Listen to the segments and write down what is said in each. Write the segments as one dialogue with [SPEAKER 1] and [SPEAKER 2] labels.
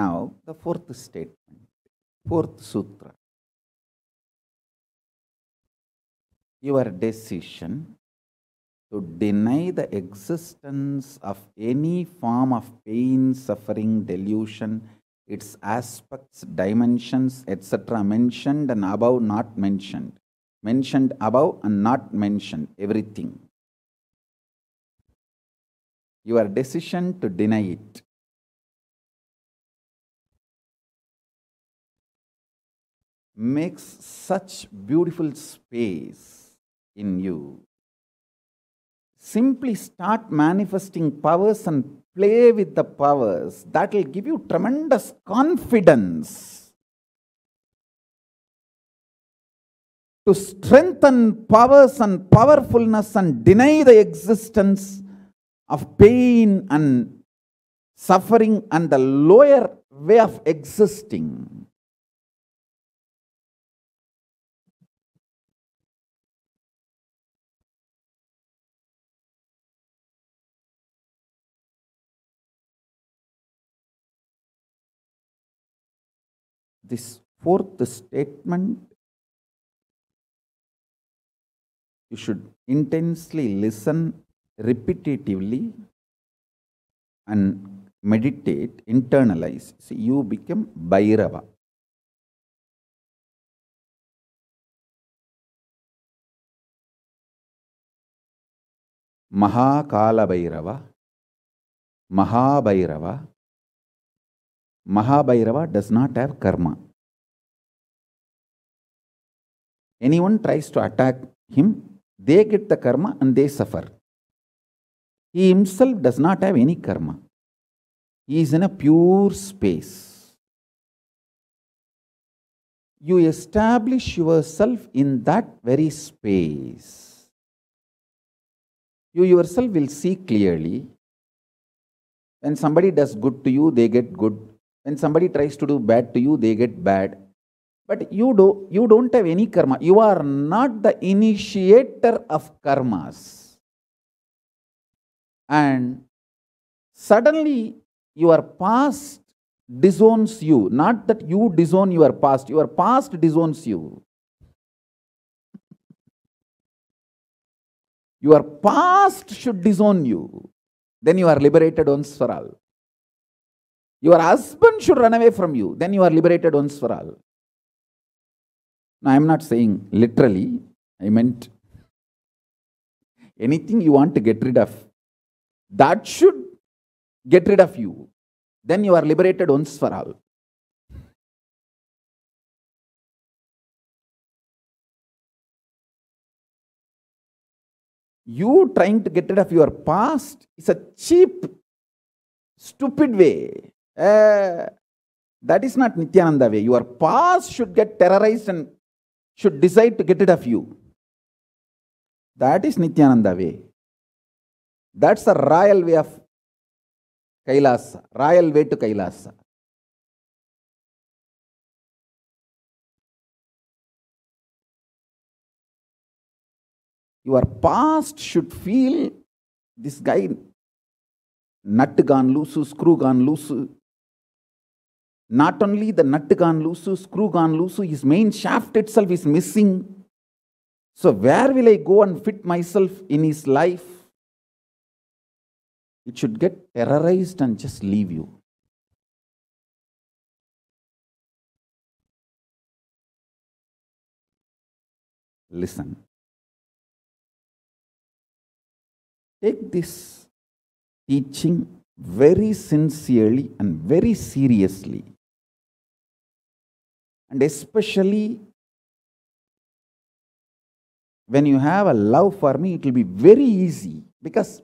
[SPEAKER 1] Now, the fourth statement, fourth sutra. Your decision to deny the existence of any form of pain, suffering, delusion, its aspects, dimensions, etc. mentioned and above not mentioned. Mentioned above and not mentioned, everything. Your decision to deny it makes such beautiful space in you. Simply start manifesting powers and play with the powers. That will give you tremendous confidence to strengthen powers and powerfulness and deny the existence of pain and suffering and the lower way of existing.
[SPEAKER 2] this fourth statement,
[SPEAKER 1] you should intensely listen repetitively
[SPEAKER 2] and meditate, internalize. See, you become Bhairava. மகாகாலபைரவ
[SPEAKER 1] மகாபைரவ Mahabhairava does not have karma. Anyone tries to attack him, they get the karma and they suffer. He himself does not have any karma. He is in a pure space. You establish yourself in that very space. You yourself will see clearly. When somebody does good to you, they get good when somebody tries to do bad to you they get bad but you do you don't have any karma you are not the initiator of karmas and suddenly your past disowns you not that you disown your past your past disowns you your past should disown you then you are liberated once for all your husband should run away from you. Then you are liberated once for all. Now, I am not saying literally. I meant anything you want to get rid of. That should
[SPEAKER 2] get rid of you. Then you are liberated once for all. you trying to get rid of your past is a cheap,
[SPEAKER 1] stupid way Uh, that is not Nityananda way. Your past should get terrorized and should decide to get rid of you. That is Nityananda way. That's the royal way of
[SPEAKER 2] Kailasa, royal way to Kailasa. Your past should feel this guy
[SPEAKER 1] nut gone loose, screw gone loose, Not only the nut gone loose, screw gone loose, his main shaft itself is missing. So, where will I go and fit myself in his life? It should
[SPEAKER 2] get terrorized and just leave you. Listen. Take this teaching very sincerely and very seriously.
[SPEAKER 1] And especially when you have a love for me, it will be very easy because,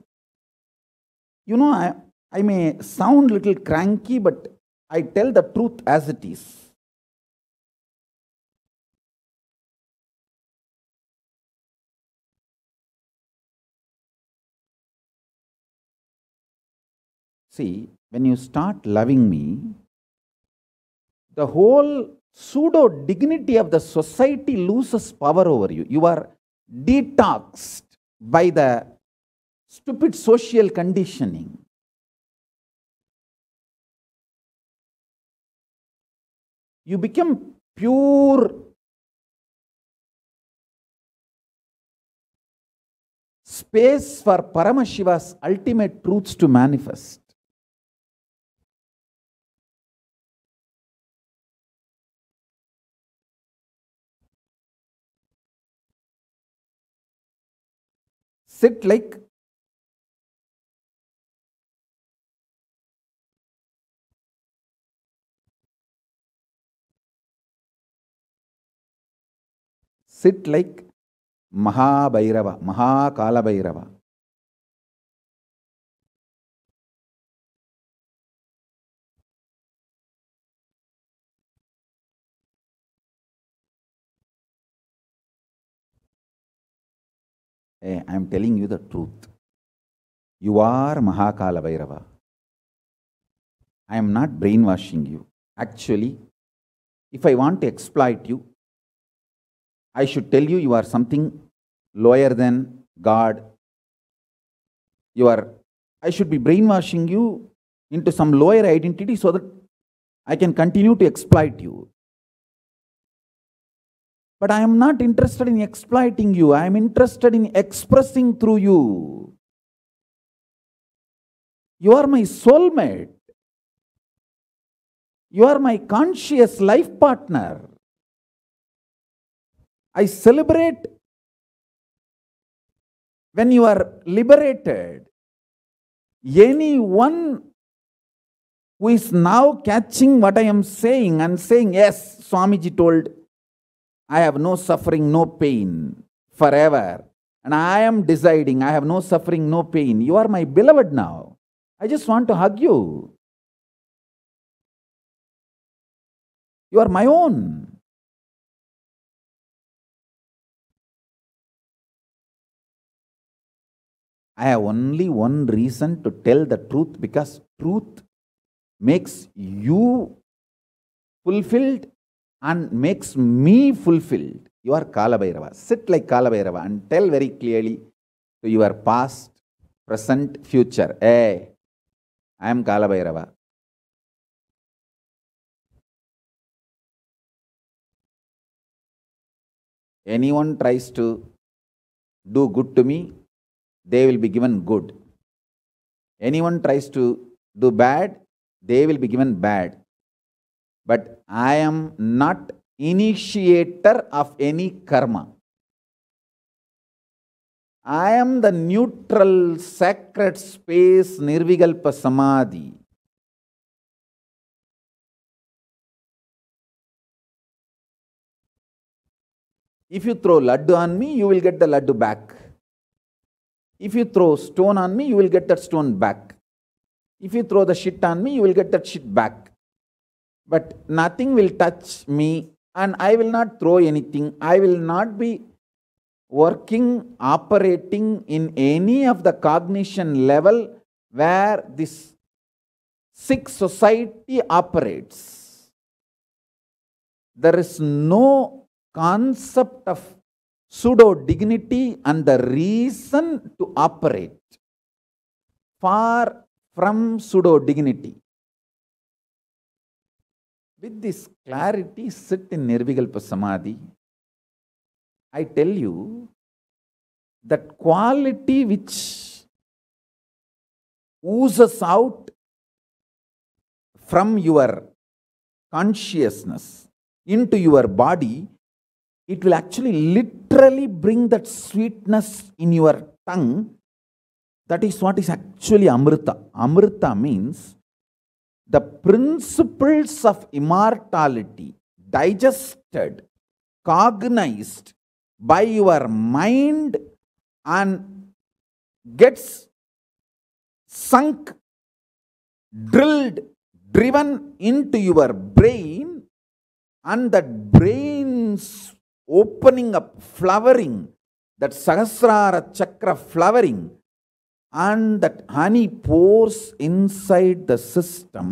[SPEAKER 1] you know, I, I may sound little cranky, but I tell the truth as it is.
[SPEAKER 2] See, when you start loving me, the
[SPEAKER 1] whole pseudo dignity of the society loses power over you. You are
[SPEAKER 2] detoxed by the stupid social conditioning. You become pure
[SPEAKER 1] space for Paramashiva's ultimate truths to
[SPEAKER 2] manifest. sit like sit like மகாபைரவா மகா காலபைரவா I am telling you the truth. You are Mahakala
[SPEAKER 1] Bhairava. I am not brainwashing you. Actually, if I want to exploit you, I should tell you you are something lower than God. You are, I should be brainwashing you into some lower identity so that I can continue to exploit you. But I am not interested in exploiting you. I am interested in expressing through you. You are my soulmate. You are my conscious
[SPEAKER 2] life partner. I celebrate when you are liberated.
[SPEAKER 1] Anyone who is now catching what I am saying and saying, Yes, Swamiji told I have no suffering, no pain forever. And I am deciding, I have no suffering, no pain. You are my beloved now.
[SPEAKER 2] I just want to hug you. You are my own. I have only one reason to tell the
[SPEAKER 1] truth because truth makes you fulfilled and makes me fulfilled. You are Kalabhairava. Sit like Kalabhairava and tell very clearly to your past, present, future. Hey,
[SPEAKER 2] I am Kalabhairava. Anyone tries to
[SPEAKER 1] do good to me, they will be given good. Anyone tries to do bad, they will be given bad. but I am not initiator of any karma. I am the neutral sacred space Nirvigalpa
[SPEAKER 2] Samadhi. If you throw laddu on me, you will get the
[SPEAKER 1] laddu back. If you throw stone on me, you will get that stone back. If you throw the shit on me, you will get that shit back. but nothing will touch me and I will not throw anything. I will not be working, operating in any of the cognition level where this sick society operates. There is no concept of pseudo dignity and the reason to operate far from pseudo dignity with this clarity, sit in Nirvikalpa Samadhi. I tell you that quality which oozes out from your consciousness into your body, it will actually literally bring that sweetness in your tongue. That is what is actually Amrita. Amrita means the principles of immortality digested, cognized by your mind and gets sunk, drilled, driven into your brain and that brain's opening up, flowering, that Sahasrara chakra flowering and that honey pours inside the system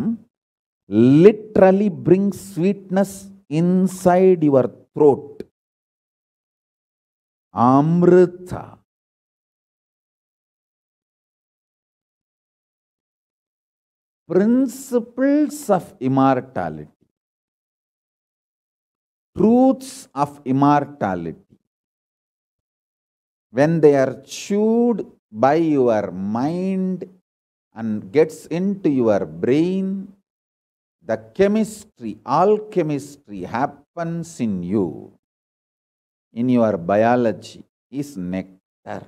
[SPEAKER 1] literally brings sweetness
[SPEAKER 2] inside your throat. Amrita. Principles of immortality.
[SPEAKER 1] Truths of immortality. When they are chewed by your mind and gets into your brain, the chemistry, all chemistry happens in you, in your biology is
[SPEAKER 2] nectar.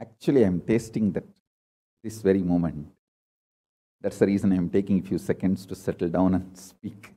[SPEAKER 2] Actually, I am tasting that this very moment. That's the reason I am taking a few seconds to settle down and speak.